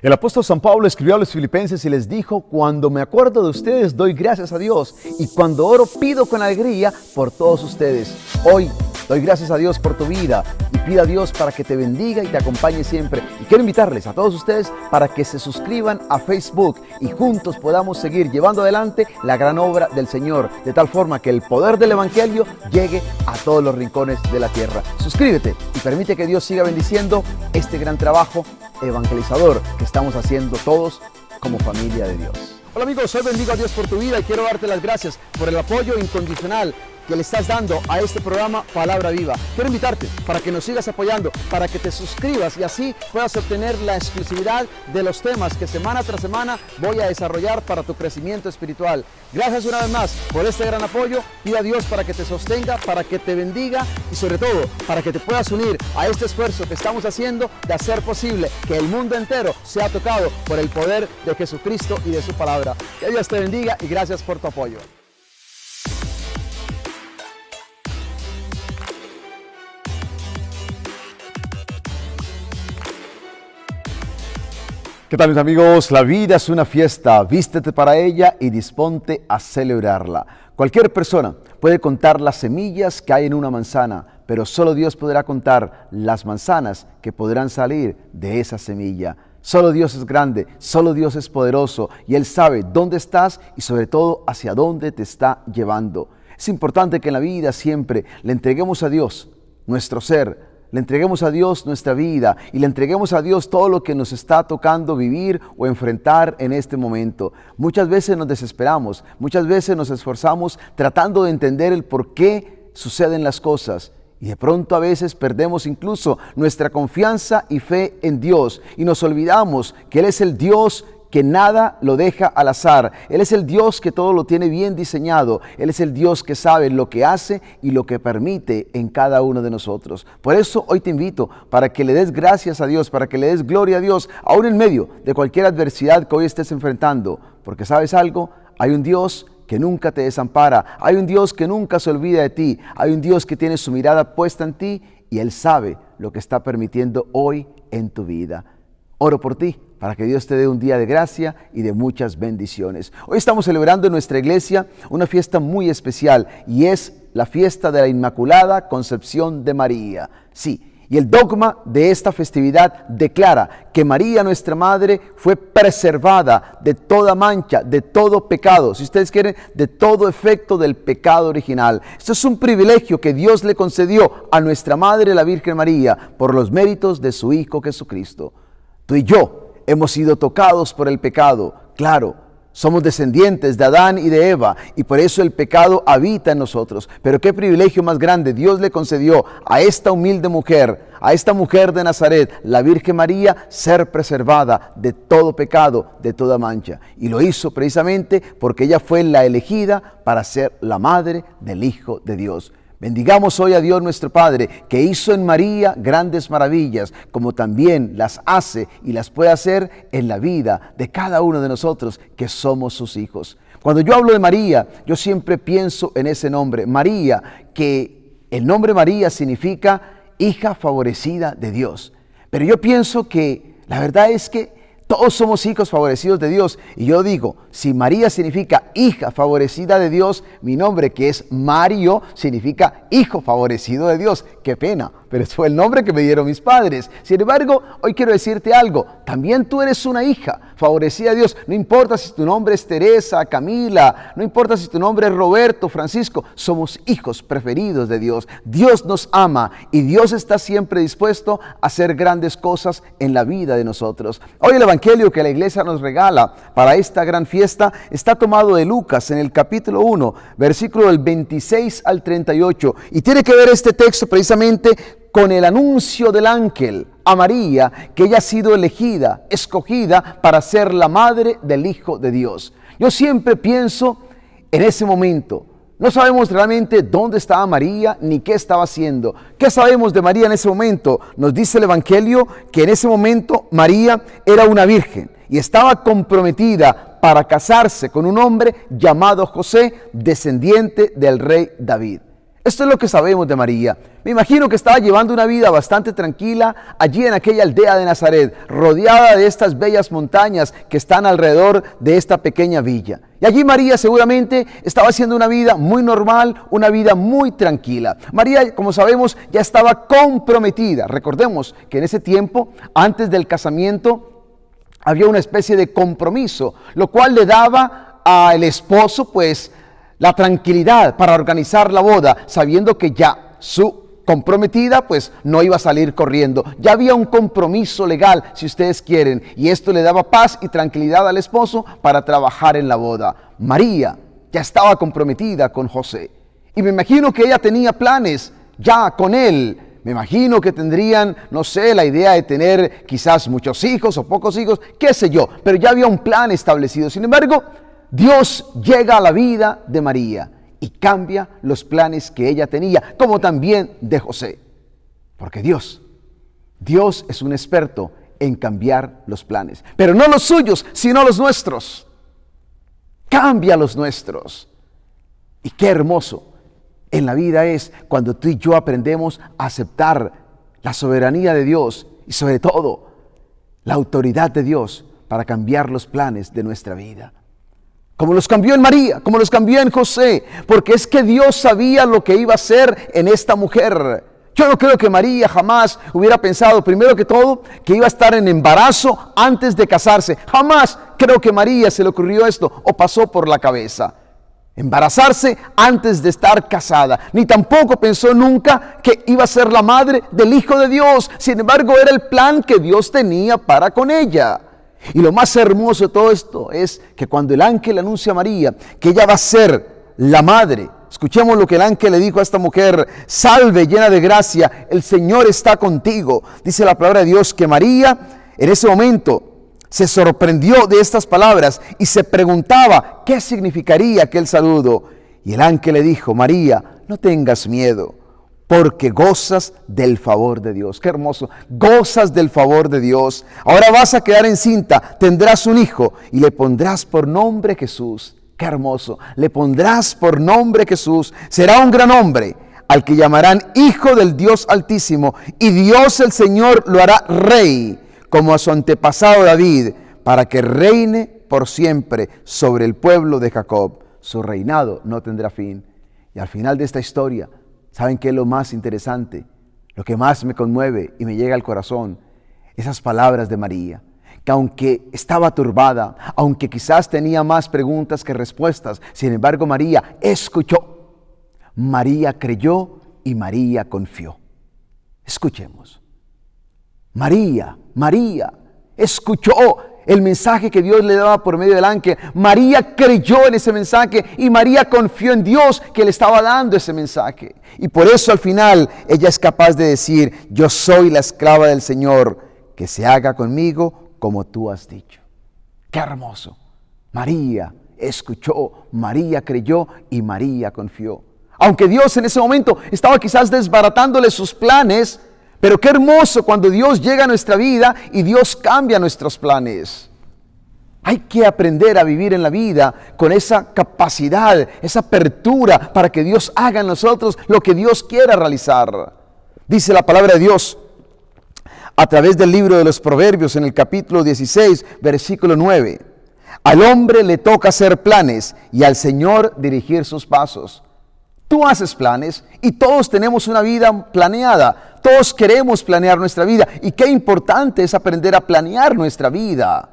El apóstol San Pablo escribió a los filipenses y les dijo, cuando me acuerdo de ustedes doy gracias a Dios y cuando oro pido con alegría por todos ustedes. Hoy doy gracias a Dios por tu vida y pido a Dios para que te bendiga y te acompañe siempre. Y quiero invitarles a todos ustedes para que se suscriban a Facebook y juntos podamos seguir llevando adelante la gran obra del Señor, de tal forma que el poder del Evangelio llegue a todos los rincones de la tierra. Suscríbete y permite que Dios siga bendiciendo este gran trabajo evangelizador que estamos haciendo todos como familia de Dios. Hola amigos, soy bendigo a Dios por tu vida y quiero darte las gracias por el apoyo incondicional que le estás dando a este programa Palabra Viva. Quiero invitarte para que nos sigas apoyando, para que te suscribas y así puedas obtener la exclusividad de los temas que semana tras semana voy a desarrollar para tu crecimiento espiritual. Gracias una vez más por este gran apoyo. Pido a Dios para que te sostenga, para que te bendiga y sobre todo para que te puedas unir a este esfuerzo que estamos haciendo de hacer posible que el mundo entero sea tocado por el poder de Jesucristo y de su palabra. Que Dios te bendiga y gracias por tu apoyo. ¿Qué tal mis amigos? La vida es una fiesta, vístete para ella y disponte a celebrarla. Cualquier persona puede contar las semillas que hay en una manzana, pero solo Dios podrá contar las manzanas que podrán salir de esa semilla. Solo Dios es grande, solo Dios es poderoso y Él sabe dónde estás y sobre todo hacia dónde te está llevando. Es importante que en la vida siempre le entreguemos a Dios nuestro ser, le entreguemos a Dios nuestra vida y le entreguemos a Dios todo lo que nos está tocando vivir o enfrentar en este momento. Muchas veces nos desesperamos, muchas veces nos esforzamos tratando de entender el por qué suceden las cosas. Y de pronto a veces perdemos incluso nuestra confianza y fe en Dios y nos olvidamos que Él es el Dios que nada lo deja al azar. Él es el Dios que todo lo tiene bien diseñado. Él es el Dios que sabe lo que hace y lo que permite en cada uno de nosotros. Por eso hoy te invito para que le des gracias a Dios, para que le des gloria a Dios, aún en medio de cualquier adversidad que hoy estés enfrentando. Porque sabes algo, hay un Dios que nunca te desampara. Hay un Dios que nunca se olvida de ti. Hay un Dios que tiene su mirada puesta en ti y Él sabe lo que está permitiendo hoy en tu vida. Oro por ti para que Dios te dé un día de gracia y de muchas bendiciones. Hoy estamos celebrando en nuestra iglesia una fiesta muy especial y es la fiesta de la Inmaculada Concepción de María. Sí, y el dogma de esta festividad declara que María nuestra Madre fue preservada de toda mancha, de todo pecado, si ustedes quieren, de todo efecto del pecado original. Esto es un privilegio que Dios le concedió a nuestra Madre la Virgen María por los méritos de su Hijo Jesucristo. Tú y yo hemos sido tocados por el pecado. Claro, somos descendientes de Adán y de Eva y por eso el pecado habita en nosotros. Pero qué privilegio más grande Dios le concedió a esta humilde mujer, a esta mujer de Nazaret, la Virgen María, ser preservada de todo pecado, de toda mancha. Y lo hizo precisamente porque ella fue la elegida para ser la madre del Hijo de Dios. Bendigamos hoy a Dios nuestro Padre, que hizo en María grandes maravillas, como también las hace y las puede hacer en la vida de cada uno de nosotros que somos sus hijos. Cuando yo hablo de María, yo siempre pienso en ese nombre, María, que el nombre María significa hija favorecida de Dios. Pero yo pienso que la verdad es que todos somos hijos favorecidos de Dios. Y yo digo, si María significa hija favorecida de Dios, mi nombre que es Mario significa hijo favorecido de Dios. Qué pena, pero fue el nombre que me dieron mis padres. Sin embargo, hoy quiero decirte algo, también tú eres una hija favorecida a Dios. No importa si tu nombre es Teresa, Camila, no importa si tu nombre es Roberto, Francisco, somos hijos preferidos de Dios. Dios nos ama y Dios está siempre dispuesto a hacer grandes cosas en la vida de nosotros. Hoy el Evangelio que la iglesia nos regala para esta gran fiesta está tomado de Lucas en el capítulo 1, versículo del 26 al 38. Y tiene que ver este texto precisamente con el anuncio del ángel a María que ella ha sido elegida, escogida para ser la madre del Hijo de Dios. Yo siempre pienso en ese momento. No sabemos realmente dónde estaba María ni qué estaba haciendo. ¿Qué sabemos de María en ese momento? Nos dice el Evangelio que en ese momento María era una virgen y estaba comprometida para casarse con un hombre llamado José, descendiente del rey David. Esto es lo que sabemos de María. Me imagino que estaba llevando una vida bastante tranquila allí en aquella aldea de Nazaret, rodeada de estas bellas montañas que están alrededor de esta pequeña villa. Y allí María seguramente estaba haciendo una vida muy normal, una vida muy tranquila. María, como sabemos, ya estaba comprometida. Recordemos que en ese tiempo, antes del casamiento, había una especie de compromiso, lo cual le daba al esposo pues la tranquilidad para organizar la boda, sabiendo que ya su comprometida pues no iba a salir corriendo. Ya había un compromiso legal, si ustedes quieren, y esto le daba paz y tranquilidad al esposo para trabajar en la boda. María ya estaba comprometida con José. Y me imagino que ella tenía planes ya con él. Me imagino que tendrían, no sé, la idea de tener quizás muchos hijos o pocos hijos, qué sé yo, pero ya había un plan establecido. Sin embargo, Dios llega a la vida de María y cambia los planes que ella tenía, como también de José. Porque Dios, Dios es un experto en cambiar los planes, pero no los suyos, sino los nuestros. Cambia los nuestros. Y qué hermoso en la vida es cuando tú y yo aprendemos a aceptar la soberanía de Dios y sobre todo la autoridad de Dios para cambiar los planes de nuestra vida como los cambió en María, como los cambió en José, porque es que Dios sabía lo que iba a hacer en esta mujer. Yo no creo que María jamás hubiera pensado, primero que todo, que iba a estar en embarazo antes de casarse. Jamás creo que María se le ocurrió esto o pasó por la cabeza. Embarazarse antes de estar casada. Ni tampoco pensó nunca que iba a ser la madre del Hijo de Dios. Sin embargo, era el plan que Dios tenía para con ella. Y lo más hermoso de todo esto es que cuando el ángel anuncia a María que ella va a ser la madre, escuchemos lo que el ángel le dijo a esta mujer, salve llena de gracia, el Señor está contigo. Dice la palabra de Dios que María en ese momento se sorprendió de estas palabras y se preguntaba qué significaría aquel saludo. Y el ángel le dijo, María, no tengas miedo porque gozas del favor de Dios. Qué hermoso, gozas del favor de Dios. Ahora vas a quedar encinta, tendrás un hijo y le pondrás por nombre Jesús. Qué hermoso, le pondrás por nombre Jesús. Será un gran hombre al que llamarán Hijo del Dios Altísimo y Dios el Señor lo hará rey como a su antepasado David, para que reine por siempre sobre el pueblo de Jacob. Su reinado no tendrá fin. Y al final de esta historia ¿Saben qué es lo más interesante? Lo que más me conmueve y me llega al corazón, esas palabras de María, que aunque estaba turbada, aunque quizás tenía más preguntas que respuestas, sin embargo María escuchó, María creyó y María confió. Escuchemos. María, María, escuchó el mensaje que Dios le daba por medio del ángel. María creyó en ese mensaje y María confió en Dios que le estaba dando ese mensaje. Y por eso al final ella es capaz de decir, yo soy la esclava del Señor, que se haga conmigo como tú has dicho. Qué hermoso. María escuchó, María creyó y María confió. Aunque Dios en ese momento estaba quizás desbaratándole sus planes, pero qué hermoso cuando Dios llega a nuestra vida y Dios cambia nuestros planes. Hay que aprender a vivir en la vida con esa capacidad, esa apertura para que Dios haga en nosotros lo que Dios quiera realizar. Dice la palabra de Dios a través del libro de los Proverbios en el capítulo 16, versículo 9. Al hombre le toca hacer planes y al Señor dirigir sus pasos. Tú haces planes y todos tenemos una vida planeada. Todos queremos planear nuestra vida. Y qué importante es aprender a planear nuestra vida.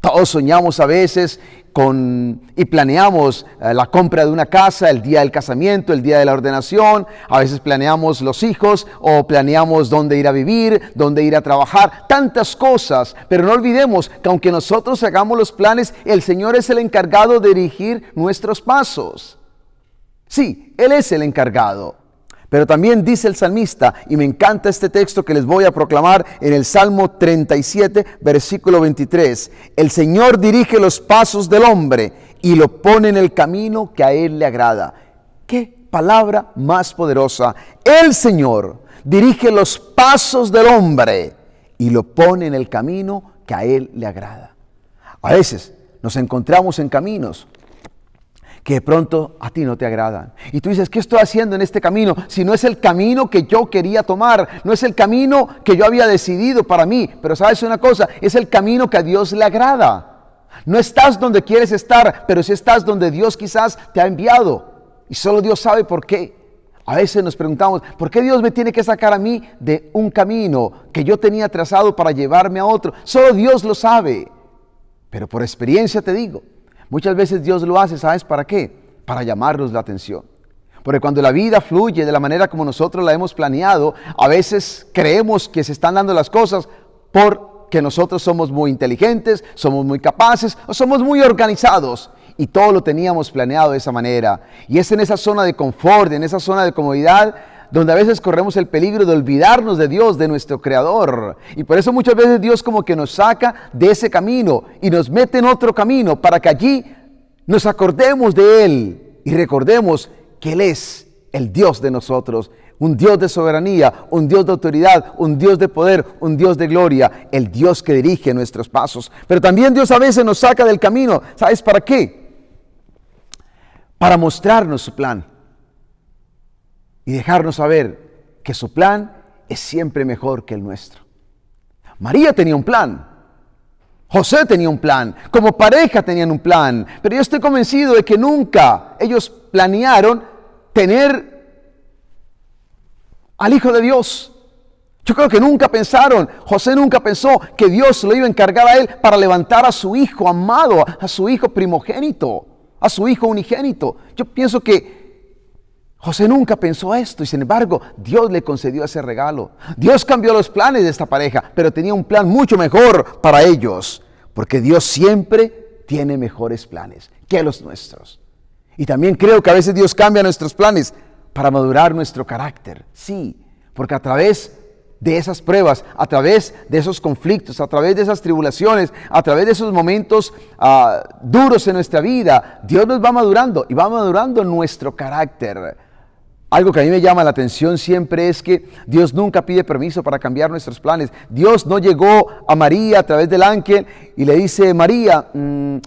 Todos soñamos a veces con, y planeamos eh, la compra de una casa, el día del casamiento, el día de la ordenación, a veces planeamos los hijos o planeamos dónde ir a vivir, dónde ir a trabajar, tantas cosas, pero no olvidemos que aunque nosotros hagamos los planes, el Señor es el encargado de dirigir nuestros pasos. Sí, Él es el encargado. Pero también dice el salmista, y me encanta este texto que les voy a proclamar en el Salmo 37, versículo 23, el Señor dirige los pasos del hombre y lo pone en el camino que a Él le agrada. ¿Qué palabra más poderosa? El Señor dirige los pasos del hombre y lo pone en el camino que a Él le agrada. A veces nos encontramos en caminos que pronto a ti no te agradan. Y tú dices, ¿qué estoy haciendo en este camino? Si no es el camino que yo quería tomar, no es el camino que yo había decidido para mí, pero sabes una cosa, es el camino que a Dios le agrada. No estás donde quieres estar, pero si estás donde Dios quizás te ha enviado. Y solo Dios sabe por qué. A veces nos preguntamos, ¿por qué Dios me tiene que sacar a mí de un camino que yo tenía trazado para llevarme a otro? Solo Dios lo sabe. Pero por experiencia te digo, Muchas veces Dios lo hace, ¿sabes para qué? Para llamarnos la atención. Porque cuando la vida fluye de la manera como nosotros la hemos planeado, a veces creemos que se están dando las cosas porque nosotros somos muy inteligentes, somos muy capaces o somos muy organizados y todo lo teníamos planeado de esa manera. Y es en esa zona de confort, en esa zona de comodidad donde a veces corremos el peligro de olvidarnos de Dios, de nuestro Creador. Y por eso muchas veces Dios como que nos saca de ese camino y nos mete en otro camino para que allí nos acordemos de Él y recordemos que Él es el Dios de nosotros, un Dios de soberanía, un Dios de autoridad, un Dios de poder, un Dios de gloria, el Dios que dirige nuestros pasos. Pero también Dios a veces nos saca del camino. ¿Sabes para qué? Para mostrarnos su plan y dejarnos saber que su plan es siempre mejor que el nuestro. María tenía un plan. José tenía un plan, como pareja tenían un plan, pero yo estoy convencido de que nunca ellos planearon tener al Hijo de Dios. Yo creo que nunca pensaron, José nunca pensó que Dios lo iba a encargar a él para levantar a su hijo amado, a su hijo primogénito, a su hijo unigénito. Yo pienso que José nunca pensó esto y sin embargo Dios le concedió ese regalo. Dios cambió los planes de esta pareja, pero tenía un plan mucho mejor para ellos, porque Dios siempre tiene mejores planes que los nuestros. Y también creo que a veces Dios cambia nuestros planes para madurar nuestro carácter. Sí, porque a través de esas pruebas, a través de esos conflictos, a través de esas tribulaciones, a través de esos momentos ah, duros en nuestra vida, Dios nos va madurando y va madurando nuestro carácter. Algo que a mí me llama la atención siempre es que Dios nunca pide permiso para cambiar nuestros planes. Dios no llegó a María a través del ángel y le dice, María, mm,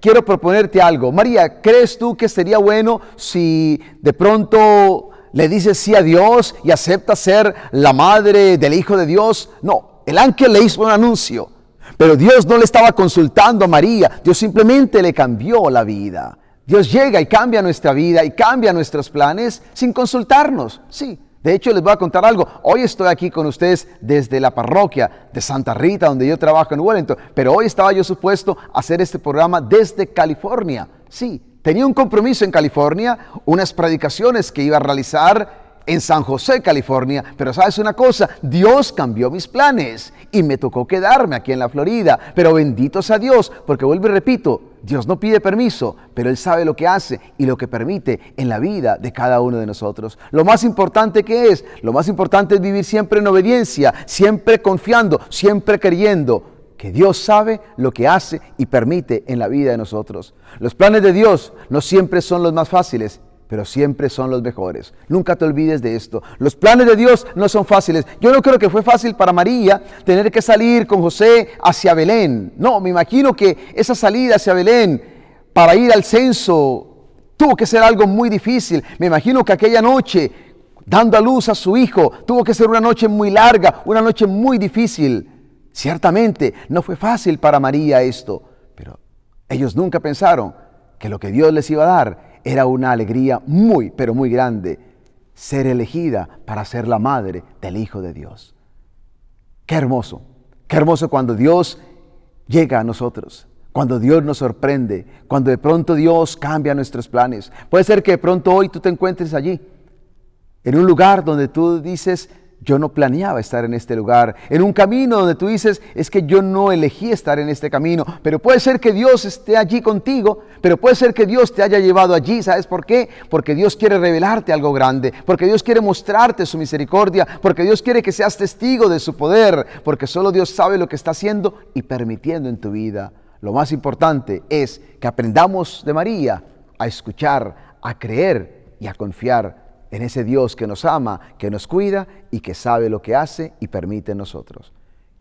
quiero proponerte algo. María, ¿crees tú que sería bueno si de pronto le dices sí a Dios y aceptas ser la madre del Hijo de Dios? No, el ángel le hizo un anuncio, pero Dios no le estaba consultando a María, Dios simplemente le cambió la vida. Dios llega y cambia nuestra vida y cambia nuestros planes sin consultarnos. Sí, de hecho, les voy a contar algo. Hoy estoy aquí con ustedes desde la parroquia de Santa Rita, donde yo trabajo en Wellington. Pero hoy estaba yo supuesto a hacer este programa desde California. Sí, tenía un compromiso en California, unas predicaciones que iba a realizar en San José, California, pero sabes una cosa, Dios cambió mis planes y me tocó quedarme aquí en la Florida, pero bendito sea Dios, porque vuelvo y repito, Dios no pide permiso, pero Él sabe lo que hace y lo que permite en la vida de cada uno de nosotros. Lo más importante que es, lo más importante es vivir siempre en obediencia, siempre confiando, siempre creyendo que Dios sabe lo que hace y permite en la vida de nosotros. Los planes de Dios no siempre son los más fáciles pero siempre son los mejores. Nunca te olvides de esto. Los planes de Dios no son fáciles. Yo no creo que fue fácil para María tener que salir con José hacia Belén. No, me imagino que esa salida hacia Belén para ir al censo tuvo que ser algo muy difícil. Me imagino que aquella noche, dando a luz a su hijo, tuvo que ser una noche muy larga, una noche muy difícil. Ciertamente, no fue fácil para María esto, pero ellos nunca pensaron que lo que Dios les iba a dar era una alegría muy, pero muy grande ser elegida para ser la madre del Hijo de Dios. Qué hermoso, qué hermoso cuando Dios llega a nosotros, cuando Dios nos sorprende, cuando de pronto Dios cambia nuestros planes. Puede ser que de pronto hoy tú te encuentres allí, en un lugar donde tú dices, yo no planeaba estar en este lugar, en un camino donde tú dices, es que yo no elegí estar en este camino, pero puede ser que Dios esté allí contigo, pero puede ser que Dios te haya llevado allí, ¿sabes por qué? Porque Dios quiere revelarte algo grande, porque Dios quiere mostrarte su misericordia, porque Dios quiere que seas testigo de su poder, porque solo Dios sabe lo que está haciendo y permitiendo en tu vida. Lo más importante es que aprendamos de María a escuchar, a creer y a confiar en ese Dios que nos ama, que nos cuida y que sabe lo que hace y permite en nosotros.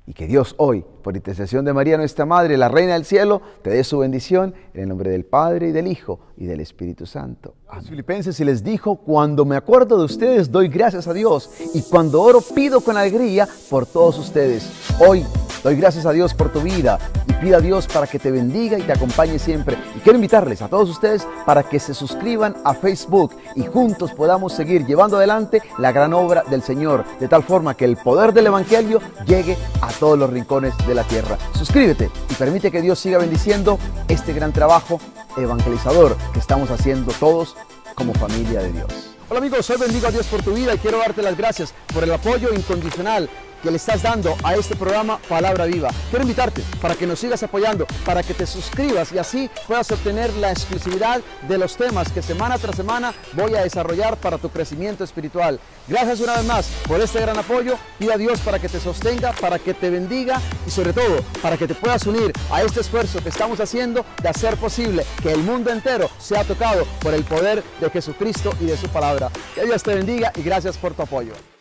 Y que Dios hoy, por intercesión de María nuestra Madre, la Reina del Cielo, te dé su bendición en el nombre del Padre y del Hijo y del Espíritu Santo. A filipenses y les dijo, cuando me acuerdo de ustedes doy gracias a Dios y cuando oro pido con alegría por todos ustedes. Hoy Doy gracias a Dios por tu vida y pido a Dios para que te bendiga y te acompañe siempre. Y quiero invitarles a todos ustedes para que se suscriban a Facebook y juntos podamos seguir llevando adelante la gran obra del Señor, de tal forma que el poder del Evangelio llegue a todos los rincones de la tierra. Suscríbete y permite que Dios siga bendiciendo este gran trabajo evangelizador que estamos haciendo todos como familia de Dios. Hola amigos, soy bendigo a Dios por tu vida y quiero darte las gracias por el apoyo incondicional que le estás dando a este programa Palabra Viva. Quiero invitarte para que nos sigas apoyando, para que te suscribas y así puedas obtener la exclusividad de los temas que semana tras semana voy a desarrollar para tu crecimiento espiritual. Gracias una vez más por este gran apoyo. y a Dios para que te sostenga, para que te bendiga y sobre todo para que te puedas unir a este esfuerzo que estamos haciendo de hacer posible que el mundo entero sea tocado por el poder de Jesucristo y de su palabra. Que Dios te bendiga y gracias por tu apoyo.